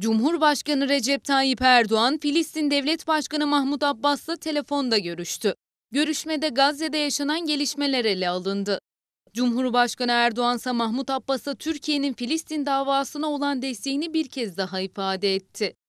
Cumhurbaşkanı Recep Tayyip Erdoğan, Filistin Devlet Başkanı Mahmut Abbas'la telefonda görüştü. Görüşmede Gazze'de yaşanan gelişmeler ele alındı. Cumhurbaşkanı Erdoğan ise Mahmut Abbas'a Türkiye'nin Filistin davasına olan desteğini bir kez daha ifade etti.